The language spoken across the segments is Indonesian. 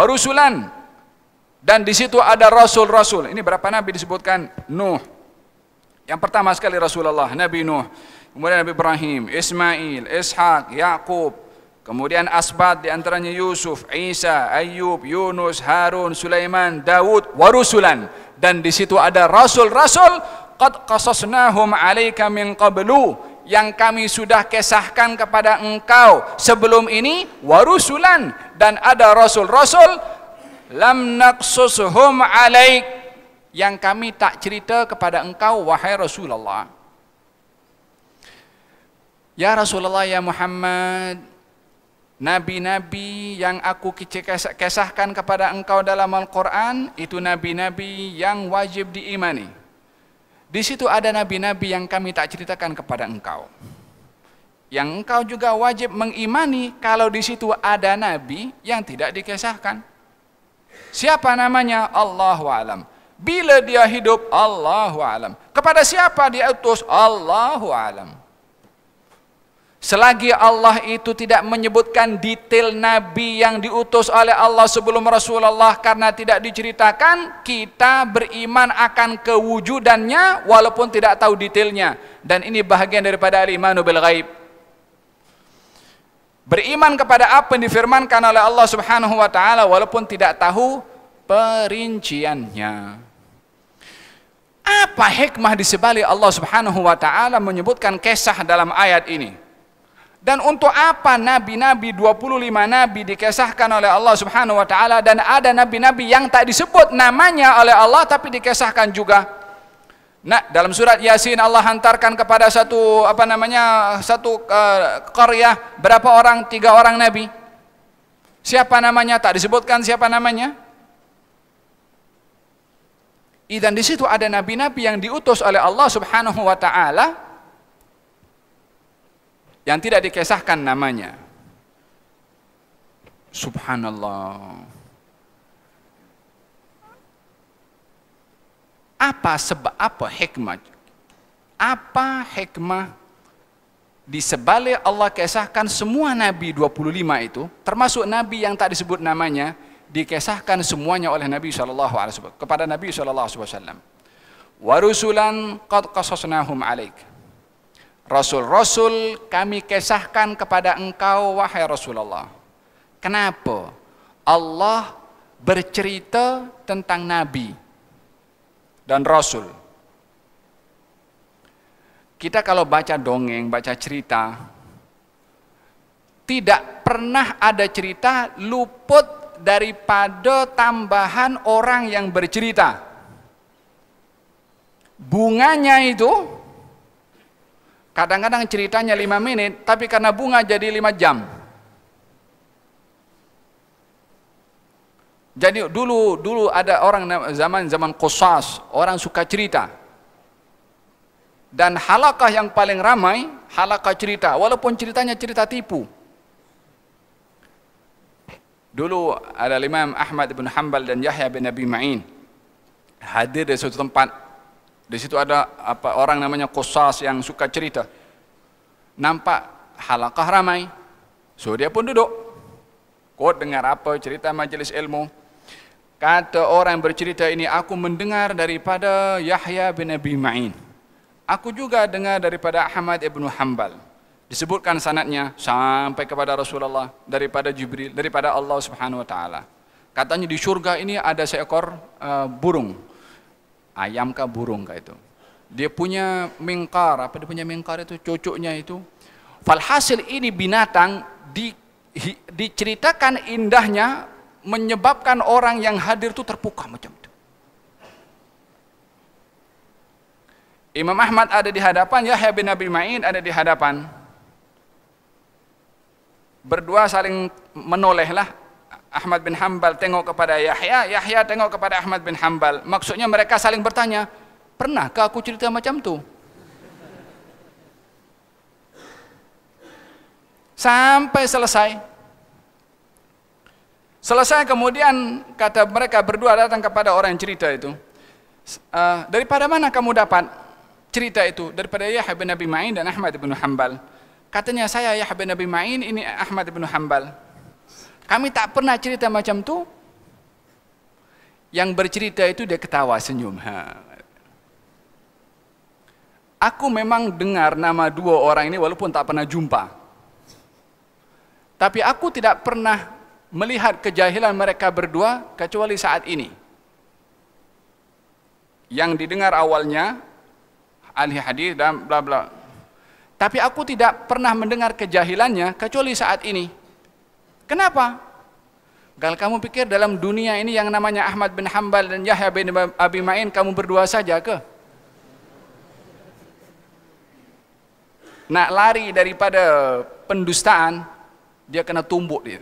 warusulan dan di situ ada rasul-rasul. Ini berapa nabi disebutkan? Nuh. Yang pertama sekali Rasulullah, Nabi Nuh. Kemudian Nabi Ibrahim, Ismail, Ishak, Yakub. Kemudian Asbad di antaranya Yusuf, Isa, Ayub, Yunus, Harun, Sulaiman, Daud, warusulan. Dan di situ ada rasul-rasul qad qasasnahum 'alaika min qablu yang kami sudah kesahkan kepada engkau sebelum ini warusulan dan ada rasul-rasul lam naqsushum alaik yang kami tak cerita kepada engkau wahai Rasulullah Ya Rasulullah ya Muhammad Nabi-nabi yang aku kisahkan kepada engkau dalam Al-Quran Itu nabi-nabi yang wajib diimani Di situ ada nabi-nabi yang kami tak ceritakan kepada engkau. Yang engkau juga wajib mengimani kalau di situ ada nabi yang tidak dikisahkan. Siapa namanya? Allahu alam. Bila dia hidup Allahu alam. Kepada siapa dia utus? Allahu alam. Selagi Allah itu tidak menyebutkan detail Nabi yang diutus oleh Allah sebelum Rasulullah karena tidak diceritakan, kita beriman akan kewujudannya walaupun tidak tahu detailnya. Dan ini bahagian daripada al-imanu bil-ghaib. Beriman kepada apa yang difirmankan oleh Allah subhanahu wa ta'ala walaupun tidak tahu perinciannya. Apa hikmah disebali Allah subhanahu wa ta'ala menyebutkan kisah dalam ayat ini? Dan untuk apa nabi-nabi 25 nabi dikisahkan oleh Allah Subhanahu wa taala dan ada nabi-nabi yang tak disebut namanya oleh Allah tapi dikisahkan juga. Nah, dalam surat Yasin Allah hantarkan kepada satu apa namanya satu uh, eh, karya berapa orang? Tiga orang nabi. Siapa namanya? Tak disebutkan siapa namanya. Dan di situ ada nabi-nabi yang diutus oleh Allah Subhanahu wa taala yang tidak dikesahkan namanya. Subhanallah. Apa sebab apa hikmah? Apa hikmah di sebalik Allah kisahkan semua nabi 25 itu, termasuk nabi yang tak disebut namanya, dikisahkan semuanya oleh Nabi sallallahu alaihi wasallam kepada Nabi sallallahu alaihi wasallam. Wa rusulan qad qasasnahum alaika Rasul-rasul kami kesahkan kepada engkau wahai Rasulullah. Kenapa? Allah bercerita tentang nabi dan rasul. Kita kalau baca dongeng, baca cerita, tidak pernah ada cerita luput daripada tambahan orang yang bercerita. Bunganya itu Kadang-kadang ceritanya lima menit, tapi karena bunga jadi lima jam. Jadi dulu dulu ada orang zaman zaman kosas, orang suka cerita. Dan halakah yang paling ramai, halakah cerita, walaupun ceritanya cerita tipu. Dulu ada Imam Ahmad bin Hamal dan Yahya bin Abi Ma'in hadir di suatu tempat Di situ ada apa orang namanya Qusas yang suka cerita. Nampak halakah ramai. So dia pun duduk. Kau dengar apa cerita majlis ilmu. Kata orang bercerita ini, aku mendengar daripada Yahya bin Abi Ma'in. Aku juga dengar daripada Ahmad ibn Hanbal. Disebutkan sanatnya sampai kepada Rasulullah daripada Jibril, daripada Allah Subhanahu Wa Taala. Katanya di syurga ini ada seekor uh, burung, ayam kah burung kah itu dia punya mingkar apa dia punya mingkar itu cocoknya itu falhasil ini binatang di, diceritakan indahnya menyebabkan orang yang hadir itu terpukau macam itu Imam Ahmad ada di hadapan Yahya bin Abi Ma'in ada di hadapan berdua saling menolehlah Ahmad bin Hambal tengok kepada Yahya, Yahya tengok kepada Ahmad bin Hambal. Maksudnya mereka saling bertanya, pernahkah aku cerita macam tu? Sampai selesai. Selesai kemudian kata mereka berdua datang kepada orang yang cerita itu. Uh, daripada mana kamu dapat cerita itu? Daripada Yahya bin Nabi Ma'in dan Ahmad bin Hambal. Katanya saya Yahya bin Nabi Ma'in, ini Ahmad bin Hambal. Kami tak pernah cerita macam tu. Yang bercerita itu dia ketawa senyum. Ha. Aku memang dengar nama dua orang ini walaupun tak pernah jumpa. Tapi aku tidak pernah melihat kejahilan mereka berdua kecuali saat ini. Yang didengar awalnya ahli hadis dan bla bla. Tapi aku tidak pernah mendengar kejahilannya kecuali saat ini. Kenapa? Kalau kamu pikir dalam dunia ini yang namanya Ahmad bin Hambal dan Yahya bin Abi Ma'in kamu berdua saja ke? Nak lari daripada pendustaan, dia kena tumbuk dia.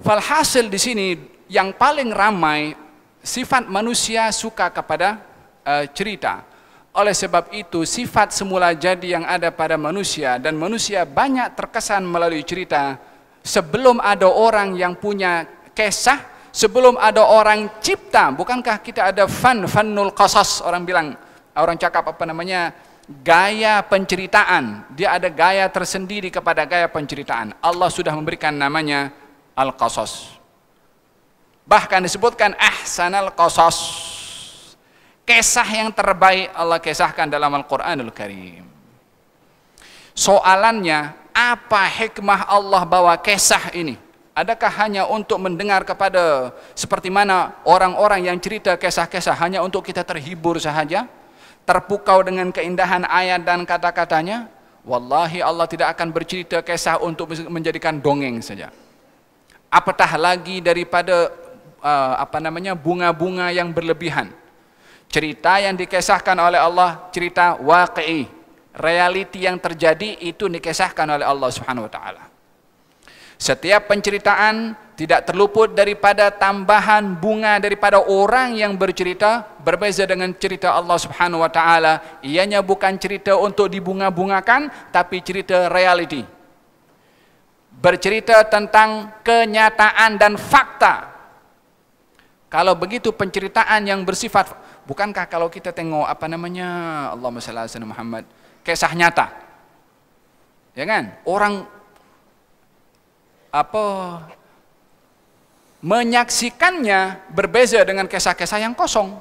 Falhasil di sini yang paling ramai sifat manusia suka kepada uh, cerita. Oleh sebab itu, sifat semula jadi yang ada pada manusia dan manusia banyak terkesan melalui cerita sebelum ada orang yang punya kisah, sebelum ada orang cipta, bukankah kita ada fan fanul qasas orang bilang, orang cakap apa namanya? gaya penceritaan. Dia ada gaya tersendiri kepada gaya penceritaan. Allah sudah memberikan namanya Al-Qasas. Bahkan disebutkan Ahsanal Qasas. Kesah yang terbaik Allah kisahkan dalam Al-Quranul Karim. Soalannya, apa hikmah Allah bawa kesah ini? Adakah hanya untuk mendengar kepada seperti mana orang-orang yang cerita kisah-kisah hanya untuk kita terhibur sahaja? Terpukau dengan keindahan ayat dan kata-katanya? Wallahi Allah tidak akan bercerita kisah untuk menjadikan dongeng saja. Apatah lagi daripada uh, apa namanya bunga-bunga yang berlebihan. cerita yang dikisahkan oleh Allah cerita waqi'i reality yang terjadi itu dikisahkan oleh Allah Subhanahu wa taala setiap penceritaan tidak terluput daripada tambahan bunga daripada orang yang bercerita berbeza dengan cerita Allah Subhanahu wa taala ianya bukan cerita untuk dibunga-bungakan tapi cerita reality bercerita tentang kenyataan dan fakta Kalau begitu penceritaan yang bersifat bukankah kalau kita tengok apa namanya Allahumma shalli ala Muhammad kisah nyata. Ya kan? Orang apa menyaksikannya berbeza dengan kisah-kisah yang kosong.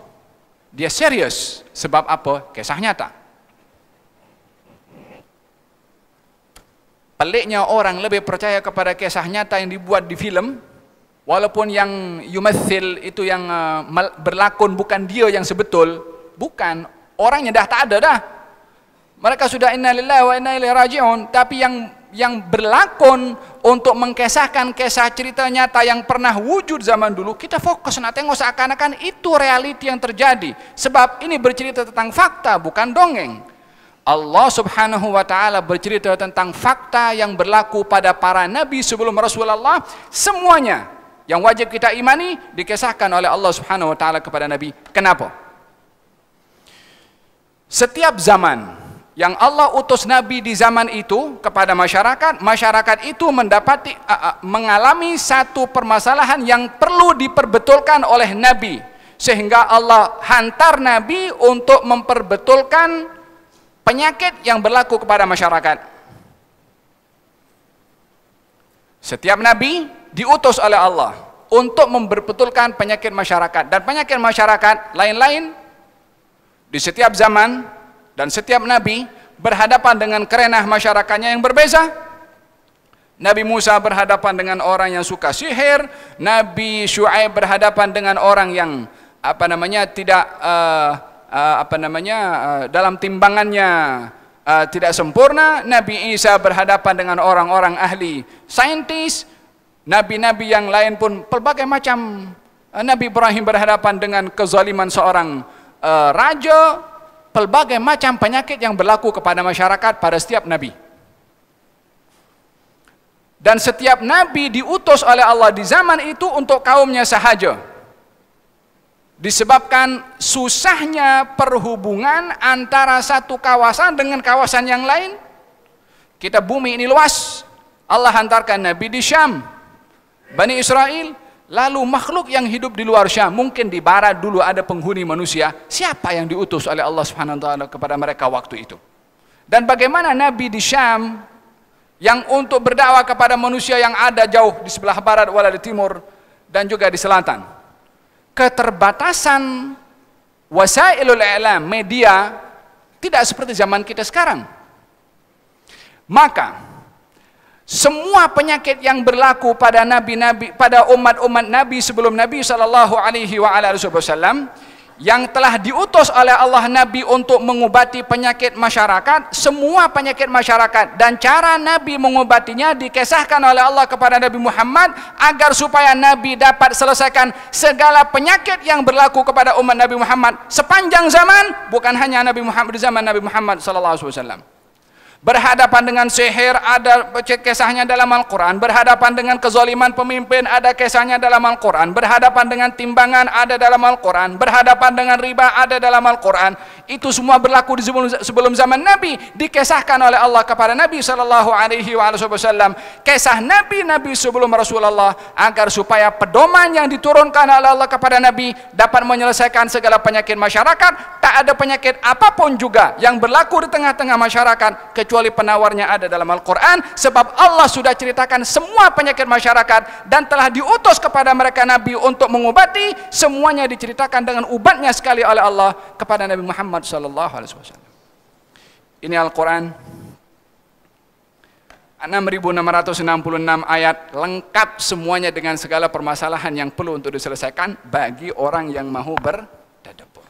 Dia serius sebab apa? Kisah nyata. Peliknya orang lebih percaya kepada kisah nyata yang dibuat di film walaupun yang yumathil itu yang uh, berlakon bukan dia yang sebetul, bukan orangnya dah tak ada dah. Mereka sudah inna lillahi wa inna ilaihi rajiun, tapi yang yang berlakon untuk mengkesahkan kisah cerita nyata yang pernah wujud zaman dulu, kita fokus nak tengok seakan-akan itu realiti yang terjadi. Sebab ini bercerita tentang fakta, bukan dongeng. Allah subhanahu wa ta'ala bercerita tentang fakta yang berlaku pada para nabi sebelum Rasulullah, semuanya yang wajib kita imani dikisahkan oleh Allah Subhanahu wa taala kepada Nabi. Kenapa? Setiap zaman yang Allah utus nabi di zaman itu kepada masyarakat, masyarakat itu mendapati mengalami satu permasalahan yang perlu diperbetulkan oleh nabi sehingga Allah hantar nabi untuk memperbetulkan penyakit yang berlaku kepada masyarakat. Setiap nabi diutus oleh Allah untuk memperbetulkan penyakit masyarakat dan penyakit masyarakat lain-lain di setiap zaman dan setiap nabi berhadapan dengan kerenah masyarakatnya yang berbeza Nabi Musa berhadapan dengan orang yang suka sihir, Nabi Syuaib berhadapan dengan orang yang apa namanya tidak uh, uh, apa namanya uh, dalam timbangannya uh, tidak sempurna, Nabi Isa berhadapan dengan orang-orang ahli saintis, Nabi-nabi yang lain pun berbagai macam. Eh, nabi Ibrahim berhadapan dengan kezaliman seorang eh, raja, pelbagai macam penyakit yang berlaku kepada masyarakat pada setiap nabi. Dan setiap nabi diutus oleh Allah di zaman itu untuk kaumnya sahaja. Disebabkan susahnya perhubungan antara satu kawasan dengan kawasan yang lain. Kita bumi ini luas. Allah hantarkan nabi di Syam, Bani Israel, lalu makhluk yang hidup di luar Syam, mungkin di barat dulu ada penghuni manusia, siapa yang diutus oleh Allah Subhanahu wa taala kepada mereka waktu itu? Dan bagaimana Nabi di Syam yang untuk berdakwah kepada manusia yang ada jauh di sebelah barat wala di timur dan juga di selatan. Keterbatasan wasailul i'lam media tidak seperti zaman kita sekarang. Maka semua penyakit yang berlaku pada nabi-nabi pada umat-umat nabi sebelum nabi sallallahu alaihi wa ala wasallam yang telah diutus oleh Allah nabi untuk mengobati penyakit masyarakat semua penyakit masyarakat dan cara nabi mengobatinya dikisahkan oleh Allah kepada nabi Muhammad agar supaya nabi dapat selesaikan segala penyakit yang berlaku kepada umat nabi Muhammad sepanjang zaman bukan hanya nabi Muhammad di zaman nabi Muhammad sallallahu alaihi wasallam berhadapan dengan seher ada kisahnya dalam Al-Quran berhadapan dengan kezoliman pemimpin ada kisahnya dalam Al-Quran berhadapan dengan timbangan ada dalam Al-Quran berhadapan dengan riba ada dalam Al-Quran itu semua berlaku di sebelum, sebelum zaman Nabi dikisahkan oleh Allah kepada Nabi Shallallahu Alaihi Wasallam kisah Nabi Nabi sebelum Rasulullah agar supaya pedoman yang diturunkan oleh Allah kepada Nabi dapat menyelesaikan segala penyakit masyarakat tak ada penyakit apapun juga yang berlaku di tengah-tengah masyarakat kecuali kecuali penawarnya ada dalam Al-Quran sebab Allah sudah ceritakan semua penyakit masyarakat dan telah diutus kepada mereka Nabi untuk mengobati semuanya diceritakan dengan ubatnya sekali oleh Allah kepada Nabi Muhammad SAW ini Al-Quran 6666 ayat lengkap semuanya dengan segala permasalahan yang perlu untuk diselesaikan bagi orang yang mau berdadabur.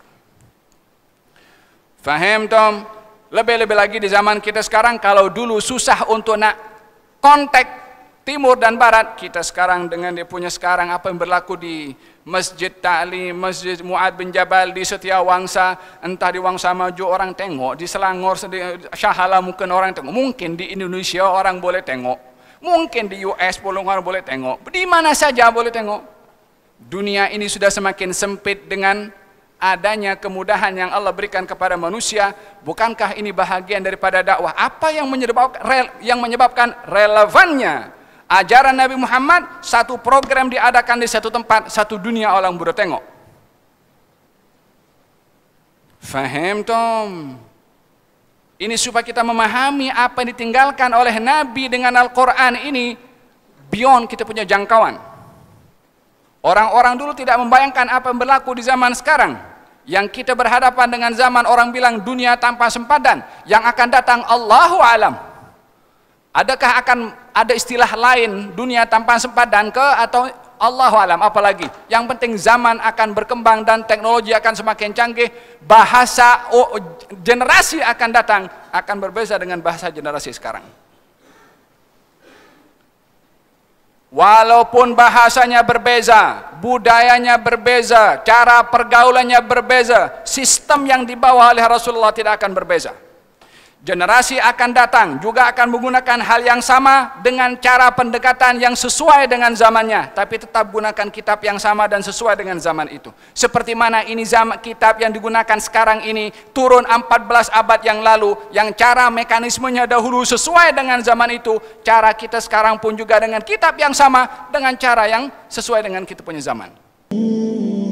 Faham Tom? Lebih-lebih lagi di zaman kita sekarang, kalau dulu susah untuk nak kontak timur dan barat, kita sekarang dengan dia punya sekarang apa yang berlaku di Masjid Ta'li, Masjid Mu'ad bin Jabal, di setia wangsa, entah di wangsa maju orang tengok, di Selangor, di Syahala mungkin orang tengok, mungkin di Indonesia orang boleh tengok, mungkin di US pun orang boleh tengok, di mana saja boleh tengok. Dunia ini sudah semakin sempit dengan adanya kemudahan yang Allah berikan kepada manusia, bukankah ini bahagian daripada dakwah? Apa yang menyebabkan, yang menyebabkan relevannya ajaran Nabi Muhammad satu program diadakan di satu tempat, satu dunia orang tengok. Faham Tom? Ini supaya kita memahami apa yang ditinggalkan oleh Nabi dengan Al-Quran ini beyond kita punya jangkauan. Orang-orang dulu tidak membayangkan apa yang berlaku di zaman sekarang. Yang kita berhadapan dengan zaman orang bilang dunia tanpa sempadan, yang akan datang Allahu alam. Adakah akan ada istilah lain dunia tanpa sempadan ke atau Allahu alam apalagi? Yang penting zaman akan berkembang dan teknologi akan semakin canggih, bahasa oh, generasi akan datang akan berbeza dengan bahasa generasi sekarang. Walaupun bahasanya berbeza, budayanya berbeza, cara pergaulannya berbeza, sistem yang dibawa oleh Rasulullah tidak akan berbeza. Generasi akan datang juga akan menggunakan hal yang sama dengan cara pendekatan yang sesuai dengan zamannya, tapi tetap gunakan kitab yang sama dan sesuai dengan zaman itu. Seperti mana ini zaman kitab yang digunakan sekarang ini turun 14 abad yang lalu, yang cara mekanismenya dahulu sesuai dengan zaman itu, cara kita sekarang pun juga dengan kitab yang sama dengan cara yang sesuai dengan kita punya zaman. Hmm.